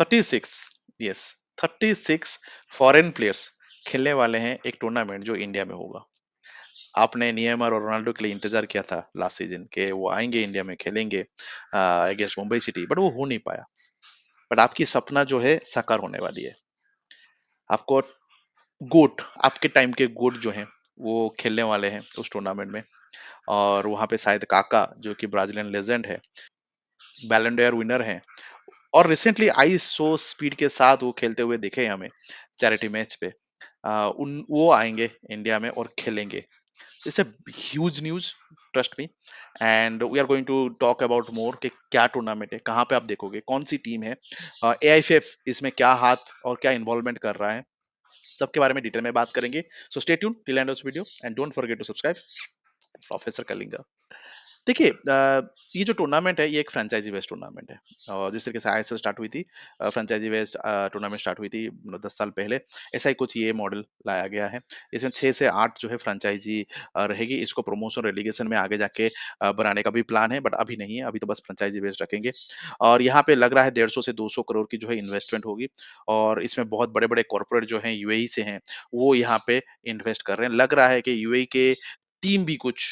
36 yes yes, 36 foreign players खेलने वाले हैं एक टूर्नामेंट जो इंडिया में होगा आपने नियमर और रोनाल्डो के लिए इंतजार किया था लास्ट सीजन के वो आएंगे इंडिया में खेलेंगे अगेंस्ट मुंबई सिटी बट वो हो नहीं पाया बट आपकी सपना जो है साकार होने वाली है आपको गोट आपके टाइम के गोट जो हैं वो खेलने वाले हैं उस टूर्नामेंट में और वहाँ पे शायद काका जो कि ब्राजीलियन लेजेंड है बैलेंडर विनर हैं और रिसेंटली आई सो स्पीड के साथ वो खेलते हुए दिखे हमें चैरिटी मैच पे आ, उन वो आएंगे इंडिया में और खेलेंगे it's a huge news trust me and we are going to talk about more कि क्या टूर्नामेंट है कहाँ पे आप देखोगे कौन सी टीम है ए आई इसमें क्या हाथ और क्या इन्वॉल्वमेंट कर रहा है सबके बारे में डिटेल में बात करेंगे so stay tune till end of video and don't forget to subscribe professor Kalinga देखिए ये जो टूर्नामेंट है ये एक फ्रेंचाइजी बेस्ड टूर्नामेंट है और जिस तरीके से आई स्टार्ट हुई थी फ्रेंचाइजी बेस्ड टूर्नामेंट स्टार्ट हुई थी मतलब दस साल पहले ऐसा ही कुछ ये मॉडल लाया गया है इसमें छः से आठ जो है फ्रेंचाइजी रहेगी इसको प्रमोशन रेलीगेशन में आगे जाके बनाने का भी प्लान है बट अभी नहीं है अभी तो बस फ्रेंचाइजी बेस्ड रखेंगे और यहाँ पे लग रहा है डेढ़ से दो करोड़ की जो है इन्वेस्टमेंट होगी और इसमें बहुत बड़े बड़े कॉरपोरेट जो हैं यूएई e से हैं वो यहाँ पे इन्वेस्ट कर रहे हैं लग रहा है कि यू e के टीम भी कुछ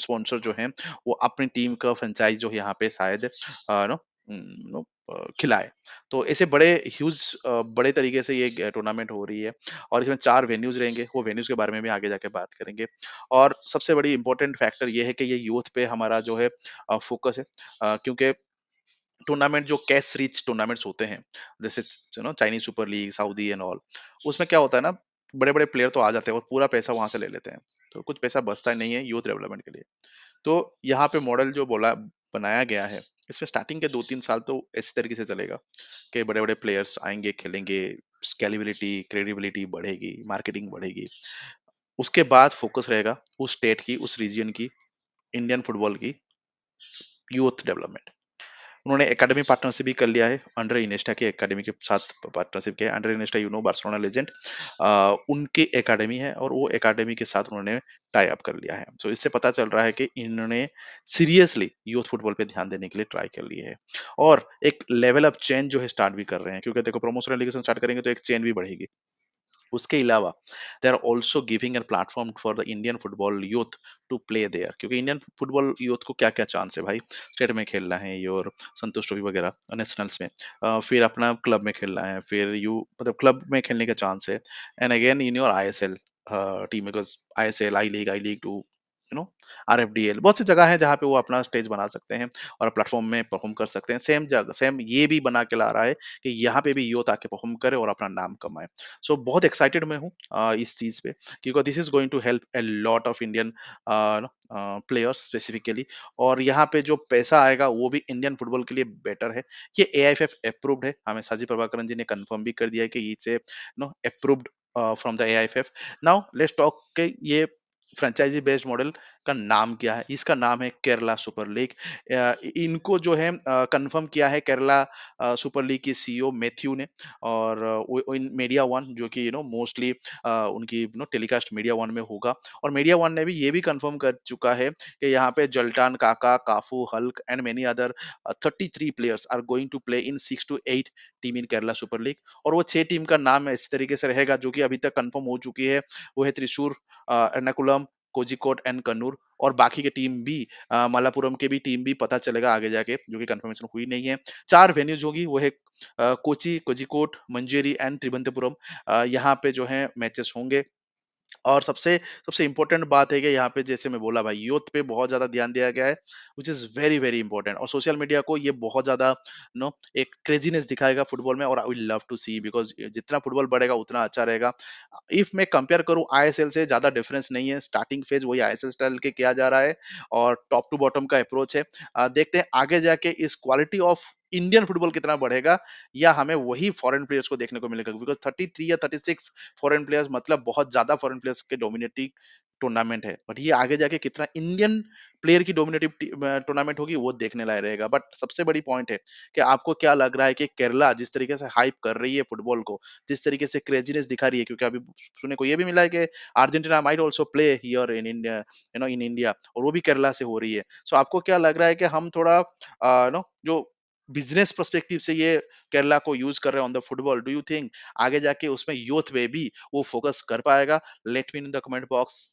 स्पॉन्सर जो है वो अपनी टीम का फ्रेंचाइज जो यहाँ पे शायद नो नो खिलाए तो ऐसे बड़े ह्यूज बड़े तरीके से ये टूर्नामेंट हो रही है और इसमें चार वेन्यूज रहेंगे वो वेन्यूज के बारे में भी आगे जाके बात करेंगे और सबसे बड़ी इंपॉर्टेंट फैक्टर ये है कि ये यूथ पे हमारा जो है फोकस है क्योंकि टूर्नामेंट जो कैश रिच टूर्नामेंट्स होते हैं जैसे you know Chinese super league Saudi and all उसमें क्या होता है ना बड़े बड़े प्लेयर तो आ जाते हैं और पूरा पैसा वहां से ले लेते हैं तो कुछ पैसा बचता नहीं है यूथ डेवलपमेंट के लिए तो यहाँ पे मॉडल जो बोला बनाया गया है इसमें स्टार्टिंग के दो तीन साल तो इस तरीके से चलेगा कि बड़े बड़े प्लेयर्स आएंगे खेलेंगे स्केलेबिलिटी क्रेडिबिलिटी बढ़ेगी मार्केटिंग बढ़ेगी उसके बाद फोकस रहेगा उस स्टेट की उस रीजन की इंडियन फुटबॉल की यूथ डेवलपमेंट उन्होंने एकेडमी पार्टनरशिप भी कर लिया है अंडर इनेस्टा के एकेडमी के साथ पार्टनरशिप किया है under Iniesta you know Barcelona legend उनके एकेडमी है और वो एकेडमी के साथ उन्होंने टाई अप कर लिया है सो so, इससे पता चल रहा है कि इन्होंने सीरियसली यूथ फुटबॉल पे ध्यान देने के लिए ट्राई कर लिए है और एक लेवल अप चेन जो है स्टार्ट भी कर रहे हैं क्योंकि देखो प्रमोशनल एलिगेशन स्टार्ट करेंगे तो एक चेन भी बढ़ेगी उसके अलावा they are also giving an platform for the Indian football youth to play there क्योंकि इंडियन फुटबॉल यूथ को क्या क्या चांस है भाई स्टेट में खेलना है योर संतोष ट्रॉफी वगैरह नेशनल्स में फिर अपना क्लब में खेलना है फिर यू मतलब क्लब में खेलने का चांस है and again in your I S L team because I S L I league I league two you know R F D L बहुत सी जगह है जहाँ पे वो अपना स्टेज बना सकते हैं और प्लेटफॉर्म में परफॉर्म कर सकते हैं सेम जगह सेम ये भी बना के ला रहा है कि यहाँ पे भी यूथ आके परफॉर्म करे और अपना नाम कमाए सो so, बहुत एक्साइटेड मैं हूँ इस चीज़ पे क्योंकि this is going to help a lot of Indian players specifically और यहाँ पे जो पैसा आएगा वो भी इंडियन फुटबॉल के लिए बेटर है ये ए आई एफ अप्रूव्ड है हमें साजी प्रभाकरण जी ने कन्फर्म भी कर दिया है कि ये से नो approved from the A I F F now let's talk के ये फ्रेंचाइजी बेस्ड मॉडल का नाम क्या है इसका नाम है केरला सुपर लीग इनको जो है कंफर्म किया है केरला सुपर लीग के सीईओ मैथ्यू ने और इन मीडिया वन जो कि यू नो मोस्टली उनकी you know telecast Media One में होगा और मीडिया वन ने भी ये भी कंफर्म कर चुका है कि यहाँ पे Zlatan Kaka Cafu Hulk and many other thirty three players are going to play in six to eight team in Kerala super league और वो छह टीम का नाम इस तरीके से रहेगा जो कि अभी तक कन्फर्म हो चुकी है वो है त्रिशूर एर्नाकुलम कोजिकोट एंड कन्नूर और बाकी के टीम भी मलापुरम के भी टीम भी पता चलेगा आगे जाके जो कि कंफर्मेशन हुई नहीं है चार वेन्यूज होगी वो है कोची कोजिकोट मंजेरी एंड त्रिवंतपुरम यहाँ पे जो है मैचेस होंगे और सबसे सबसे इंपॉर्टेंट बात है कि यहाँ पे जैसे मैं बोला भाई यूथ पे बहुत ज्यादा ध्यान दिया गया है which is very very important और सोशल मीडिया को ये बहुत ज्यादा नो एक क्रेजीनेस दिखाएगा फुटबॉल में और I will love to see because जितना फुटबॉल बढ़ेगा उतना अच्छा रहेगा इफ मैं कंपेयर करूँ आई से ज्यादा डिफरेंस नहीं है स्टार्टिंग फेज वही आई स्टाइल के किया जा रहा है और टॉप टू बॉटम का अप्रोच है देखते हैं आगे जाके इस क्वालिटी ऑफ इंडियन फुटबॉल कितना बढ़ेगा या हमें वही फॉरेन प्लेयर्स को देखने को मिलेगा बिकॉज थर्टी थ्री या थर्टी सिक्स फॉरन प्लेयर्स मतलब बहुत ज्यादा फॉरन प्लेयर्स के डोमिनेटिंग टूर्नामेंट है बट ये आगे जाके कितना इंडियन प्लेयर की डोमिनेटिव टूर्नामेंट होगी वो देखने लायक रहेगा बट सबसे बड़ी पॉइंट है कि आपको क्या लग रहा है कि केरला जिस तरीके से हाइप कर रही है फुटबॉल को जिस तरीके से क्रेजीनेस दिखा रही है क्योंकि अभी सुने को ये भी मिला है कि Argentina might also play here in India you know in India और वो भी केरला से हो रही है सो so आपको क्या लग रहा है कि हम थोड़ा यू नो जो बिजनेस परस्पेक्टिव से ये केरला को यूज कर रहे हैं on the football do you think आगे जाके उसमें यूथ वे भी वो फोकस कर पाएगा let me in the comment box